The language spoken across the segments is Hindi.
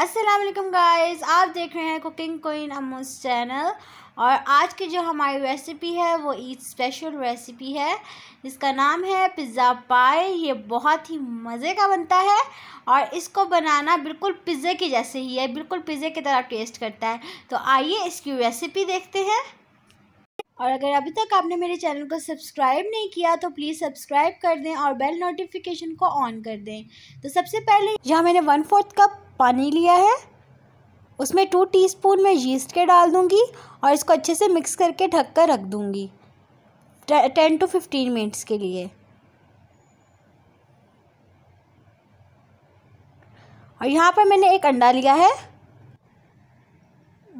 असलम गाइस आप देख रहे हैं कुकिंग कोइन अमूस चैनल और आज की जो हमारी रेसिपी है वो ईद स्पेशल रेसिपी है जिसका नाम है पिज़्ज़ा पाए ये बहुत ही मज़े का बनता है और इसको बनाना बिल्कुल पिज़्ज़े के जैसे ही है बिल्कुल पिज़्ज़े की तरह टेस्ट करता है तो आइए इसकी रेसिपी देखते हैं और अगर अभी तक आपने मेरे चैनल को सब्सक्राइब नहीं किया तो प्लीज़ सब्सक्राइब कर दें और बेल नोटिफिकेशन को ऑन कर दें तो सबसे पहले यहाँ मैंने वन फोर्थ कप पानी लिया है उसमें टू टीस्पून मैं यीस्ट के डाल दूँगी और इसको अच्छे से मिक्स करके ढक कर रख दूँगी टेन टू फिफ्टीन मिनट्स के लिए और यहाँ पर मैंने एक अंडा लिया है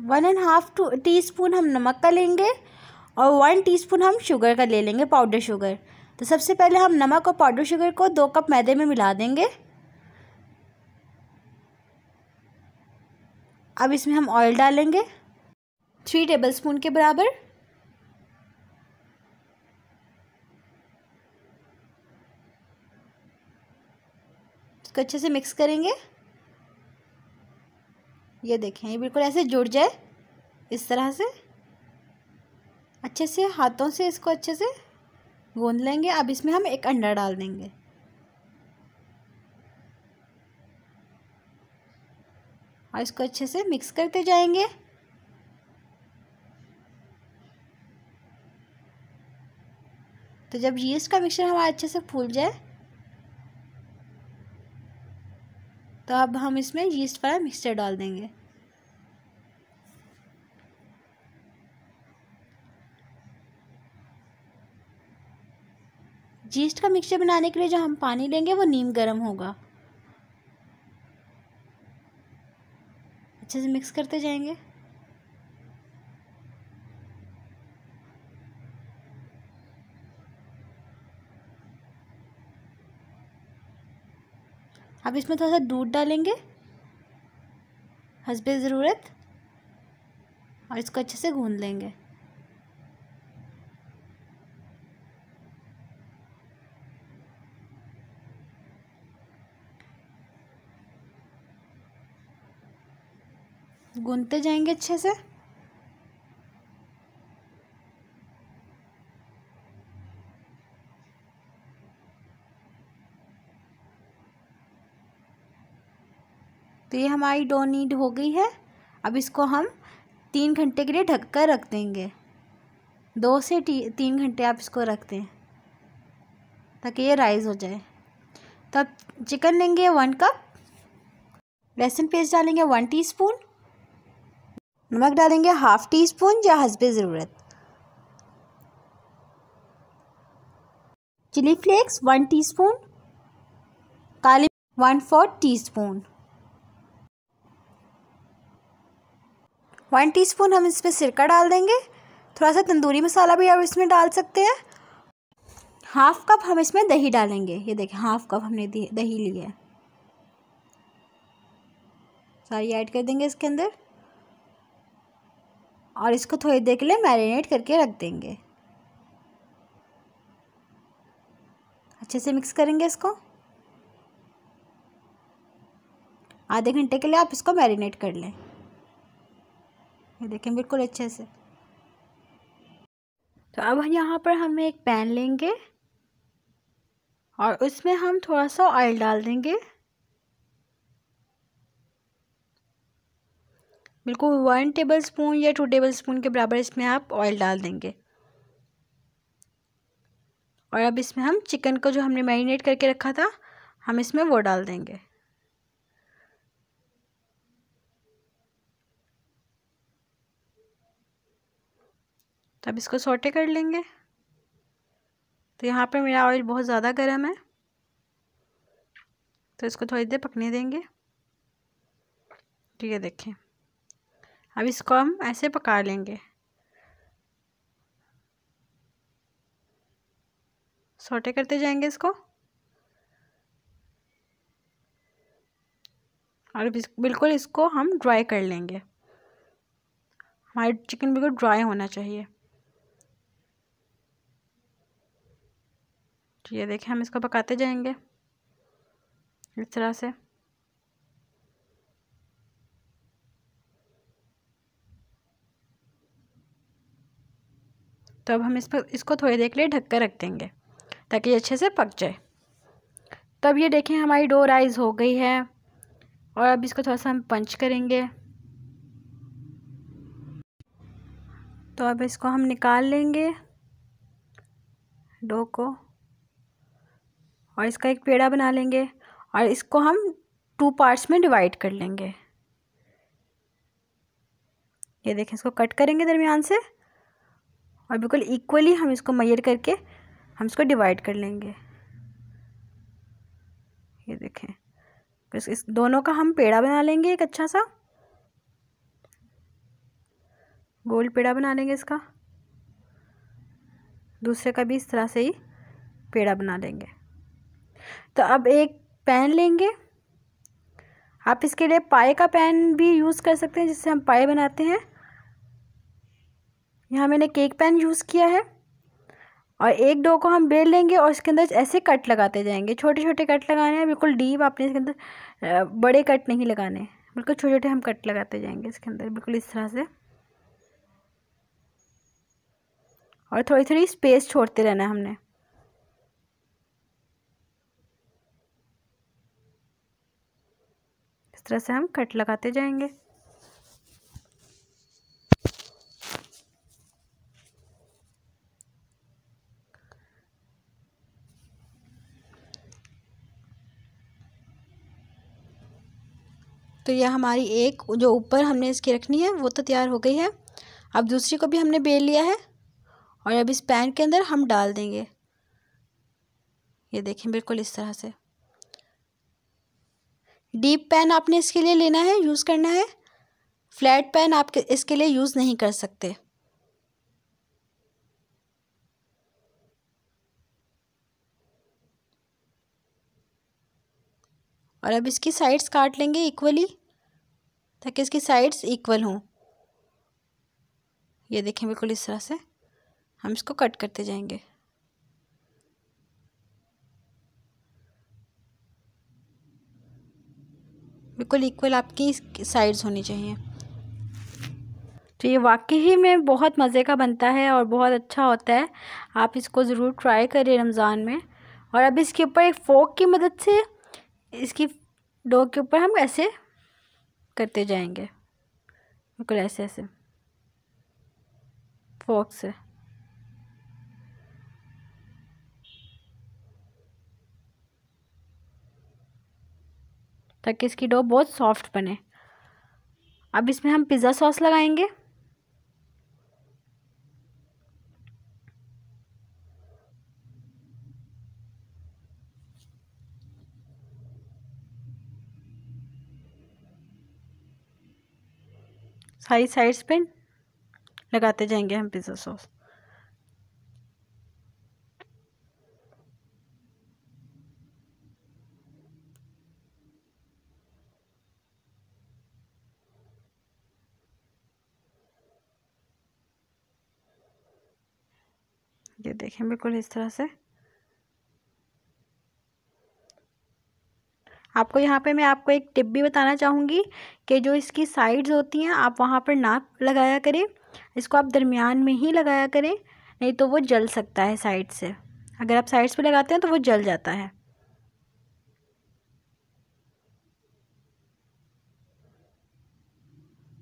one and half to tea हम नमक का लेंगे और वन टीस्पून हम शुगर का ले लेंगे पाउडर शुगर तो सबसे पहले हम नमक और पाउडर शुगर को दो कप मैदे में मिला देंगे अब इसमें हम ऑयल डालेंगे थ्री टेबलस्पून के बराबर इसको अच्छे से मिक्स करेंगे ये देखें ये बिल्कुल ऐसे जुड़ जाए इस तरह से अच्छे से हाथों से इसको अच्छे से गूंद लेंगे अब इसमें हम एक अंडा डाल देंगे और इसको अच्छे से मिक्स करते जाएंगे तो जब यीस्ट का मिक्सचर हमारा अच्छे से फूल जाए तो अब हम इसमें यीस्ट वाला मिक्सचर डाल देंगे जीस्ट का मिक्सचर बनाने के लिए जो हम पानी लेंगे वो नीम गर्म होगा अच्छे से मिक्स करते जाएंगे अब इसमें थोड़ा सा दूध डालेंगे हंसबे ज़रूरत और इसको अच्छे से गूंद लेंगे गूंदते जाएंगे अच्छे से तो ये हमारी डो नीड हो गई है अब इसको हम तीन घंटे के लिए ढक कर रख देंगे दो से तीन घंटे आप इसको रख दें ताकि ये राइस हो जाए तब तो चिकन लेंगे वन कप लहसुन पेस्ट डालेंगे वन टीस्पून नमक डालेंगे हाफ़ टी स्पून या हसब ज़रूरत चिली फ्लेक्स वन टीस्पून काली one fourth teaspoon one teaspoon हम इसमें सिरका डाल देंगे थोड़ा सा तंदूरी मसाला भी आप इसमें डाल सकते हैं हाफ कप हम इसमें दही डालेंगे ये देखें हाफ कप हमने दही लिया है सारी ऐड कर देंगे इसके अंदर और इसको थोड़ी देर के लिए मैरिनेट करके रख देंगे अच्छे से मिक्स करेंगे इसको आधे घंटे के लिए आप इसको मैरिनेट कर लें ये देखें बिल्कुल अच्छे से तो अब यहाँ पर हम एक पैन लेंगे और उसमें हम थोड़ा सा ऑयल डाल देंगे बिल्कुल वन टेबल स्पून या टू टेबल स्पून के बराबर इसमें आप ऑयल डाल देंगे और अब इसमें हम चिकन को जो हमने मैरिनेट करके रखा था हम इसमें वो डाल देंगे तो अब इसको सोटे कर लेंगे तो यहाँ पर मेरा ऑयल बहुत ज़्यादा गर्म है तो इसको थोड़ी देर पकने देंगे ठीक है देखें अब इसको हम ऐसे पका लेंगे सोटे करते जाएंगे इसको और बिल्कुल इसको हम ड्राई कर लेंगे हमारी चिकन बिल्कुल ड्राई होना चाहिए ये देखें हम इसको पकाते जाएंगे इस तरह से तो अब हम इस पर इसको थोड़ी देर के लिए ढक कर रख देंगे ताकि ये अच्छे से पक जाए तो अब ये देखें हमारी डो राइज़ हो गई है और अब इसको थोड़ा सा हम पंच करेंगे तो अब इसको हम निकाल लेंगे डो को और इसका एक पेड़ा बना लेंगे और इसको हम टू पार्ट्स में डिवाइड कर लेंगे ये देखें इसको कट करेंगे दरमियान से और बिल्कुल इक्वली हम इसको मैयर करके हम इसको डिवाइड कर लेंगे ये देखें इस, इस दोनों का हम पेड़ा बना लेंगे एक अच्छा सा गोल पेड़ा बना लेंगे इसका दूसरे का भी इस तरह से ही पेड़ा बना लेंगे तो अब एक पैन लेंगे आप इसके लिए पाए का पैन भी यूज़ कर सकते हैं जिससे हम पाए बनाते हैं यहाँ मैंने केक पैन यूज़ किया है और एक डो को हम बेल लेंगे और इसके अंदर ऐसे कट लगाते जाएंगे छोटे छोटे कट लगाने हैं बिल्कुल डीप आपने इसके अंदर बड़े कट नहीं लगाने बिल्कुल छोटे छोटे हम कट लगाते जाएंगे इसके अंदर बिल्कुल इस तरह से और थोड़ी थोड़ी स्पेस छोड़ते रहना हमने इस तरह से हम कट लगाते जाएंगे तो यह हमारी एक जो ऊपर हमने इसकी रखनी है वो तो तैयार हो गई है अब दूसरी को भी हमने बेल लिया है और अब इस पैन के अंदर हम डाल देंगे ये देखें बिल्कुल इस तरह से डीप पैन आपने इसके लिए लेना है यूज़ करना है फ्लैट पैन आप इसके लिए यूज़ नहीं कर सकते और अब इसकी साइड्स काट लेंगे इक्वली ताकि इसकी साइड्स इक्वल हों ये देखें बिल्कुल इस तरह से हम इसको कट करते जाएंगे बिल्कुल इक्वल आपकी साइड्स होनी चाहिए तो ये वाकई ही में बहुत मज़े का बनता है और बहुत अच्छा होता है आप इसको ज़रूर ट्राई करें रमज़ान में और अब इसके ऊपर एक फोक की मदद से इसकी डो के ऊपर हम ऐसे करते जाएंगे बिल्कुल ऐसे ऐसे फोक से ताकि इसकी डो बहुत सॉफ्ट बने अब इसमें हम पिज़्ज़ा सॉस लगाएंगे सारी साइड्स पे लगाते जाएंगे हम पिज़्ज़ा सॉस ये देखें बिल्कुल इस तरह से आपको यहाँ पे मैं आपको एक टिप भी बताना चाहूँगी कि जो इसकी साइड्स होती हैं आप वहाँ पर ना लगाया करें इसको आप दरमियान में ही लगाया करें नहीं तो वो जल सकता है साइड से अगर आप साइड्स पर लगाते हैं तो वो जल जाता है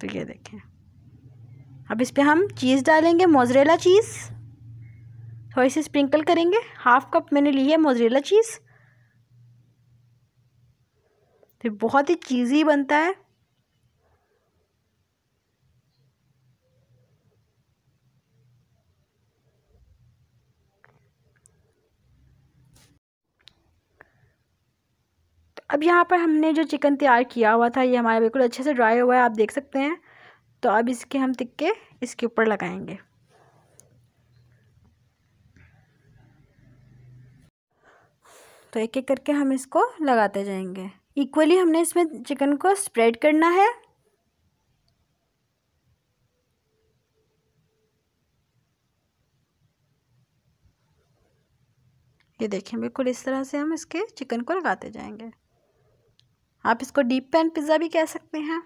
तो ये देखें अब इस पर हम चीज़ डालेंगे मोजरेला चीज़ थोड़ी सी स्प्रिंकल करेंगे हाफ़ कप मैंने ली है मोजरेला चीज़ तो बहुत ही चीज़ी बनता है तो अब यहाँ पर हमने जो चिकन तैयार किया हुआ था ये हमारा बिल्कुल अच्छे से ड्राई हुआ है आप देख सकते हैं तो अब इसके हम टिक्के इसके ऊपर लगाएंगे तो एक एक करके हम इसको लगाते जाएंगे इक्वली हमने इसमें चिकन को स्प्रेड करना है ये देखें बिल्कुल इस तरह से हम इसके चिकन को लगाते जाएंगे आप इसको डीप पैन पिज़्ज़ा भी कह सकते हैं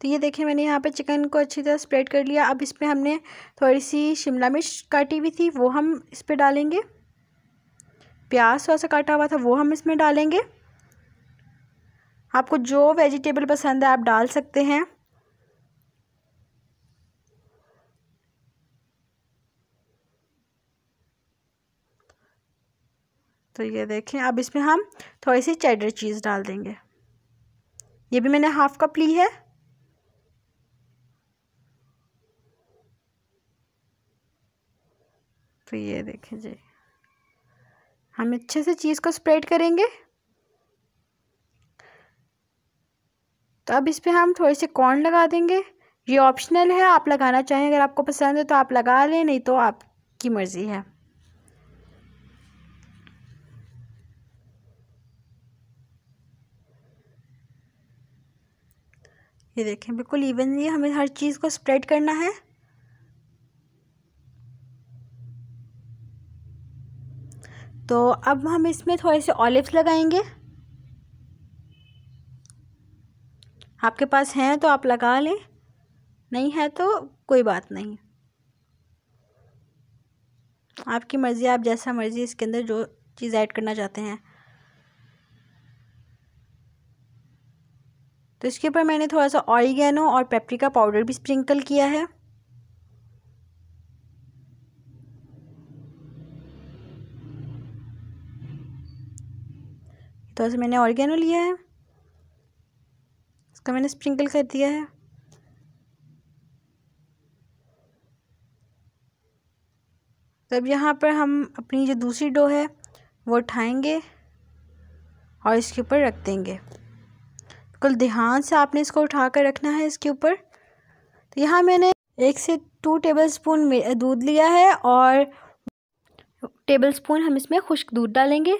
तो ये देखें मैंने यहाँ पे चिकन को अच्छी तरह स्प्रेड कर लिया अब इसमें हमने थोड़ी सी शिमला मिर्च काटी हुई थी वो हम इस पर डालेंगे प्याज थोड़ा सा काटा हुआ था वो हम इसमें डालेंगे आपको जो वेजिटेबल पसंद है आप डाल सकते हैं तो ये देखें अब इसमें हम थोड़ी सी चेडर चीज़ डाल देंगे ये भी मैंने हाफ़ कप ली है तो ये देखें जी हम अच्छे से चीज़ को स्प्रेड करेंगे तो अब इस पर हम थोड़े से कॉर्न लगा देंगे ये ऑप्शनल है आप लगाना चाहें अगर आपको पसंद है तो आप लगा लें नहीं तो आपकी मर्ज़ी है ये देखें बिल्कुल इवनली हमें हर चीज़ को स्प्रेड करना है तो अब हम इसमें थोड़े से ऑलिव्स लगाएंगे आपके पास हैं तो आप लगा लें नहीं है तो कोई बात नहीं आपकी मर्ज़ी आप जैसा मर्ज़ी इसके अंदर जो चीज़ ऐड करना चाहते हैं तो इसके ऊपर मैंने थोड़ा सा ऑरिगेनो और पेपरिका पाउडर भी स्प्रिंकल किया है थोड़ा तो सा मैंने ऑर्गेनो लिया है इसका मैंने स्प्रिंकल कर दिया है तब तो यहाँ पर हम अपनी जो दूसरी डो है वो उठाएंगे और इसके ऊपर रख देंगे बिल्कुल ध्यान से आपने इसको उठा कर रखना है इसके ऊपर तो यहाँ मैंने एक से टू टेबल स्पून दूध लिया है और टेबल स्पून हम इसमें खुश्क दूध डालेंगे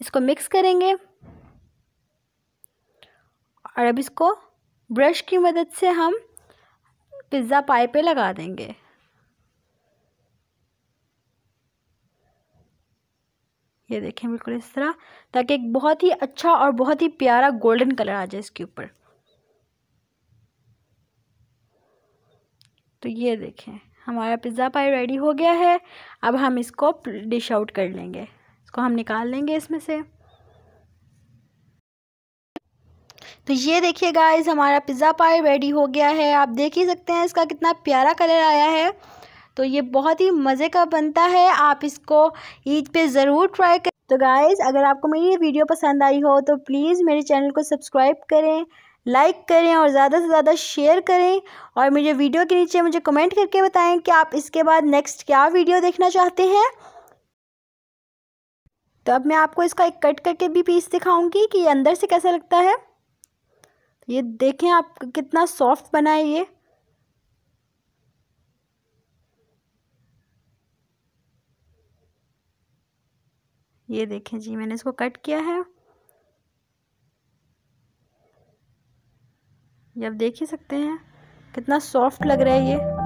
इसको मिक्स करेंगे और अब इसको ब्रश की मदद से हम पिज़्ज़ा पाई पे लगा देंगे ये देखें बिल्कुल इस तरह ताकि एक बहुत ही अच्छा और बहुत ही प्यारा गोल्डन कलर आ जाए इसके ऊपर तो ये देखें हमारा पिज़्ज़ा पाई रेडी हो गया है अब हम इसको डिश आउट कर लेंगे इसको हम निकाल लेंगे इसमें से तो ये देखिए गाइज़ हमारा पिज़्ज़ा पाई रेडी हो गया है आप देख ही सकते हैं इसका कितना प्यारा कलर आया है तो ये बहुत ही मज़े का बनता है आप इसको ईद पे ज़रूर ट्राई करें तो गाइज़ अगर आपको मेरी ये वीडियो पसंद आई हो तो प्लीज़ मेरे चैनल को सब्सक्राइब करें लाइक करें और ज़्यादा से ज़्यादा शेयर करें और मुझे वीडियो के नीचे मुझे कमेंट करके बताएं कि आप इसके बाद नेक्स्ट क्या वीडियो देखना चाहते हैं तो अब मैं आपको इसका एक कट करके भी पीस दिखाऊंगी कि ये अंदर से कैसा लगता है ये देखें आप कितना सॉफ्ट बना है ये ये देखें जी मैंने इसको कट किया है ये आप देख ही सकते हैं कितना सॉफ्ट लग रहा है ये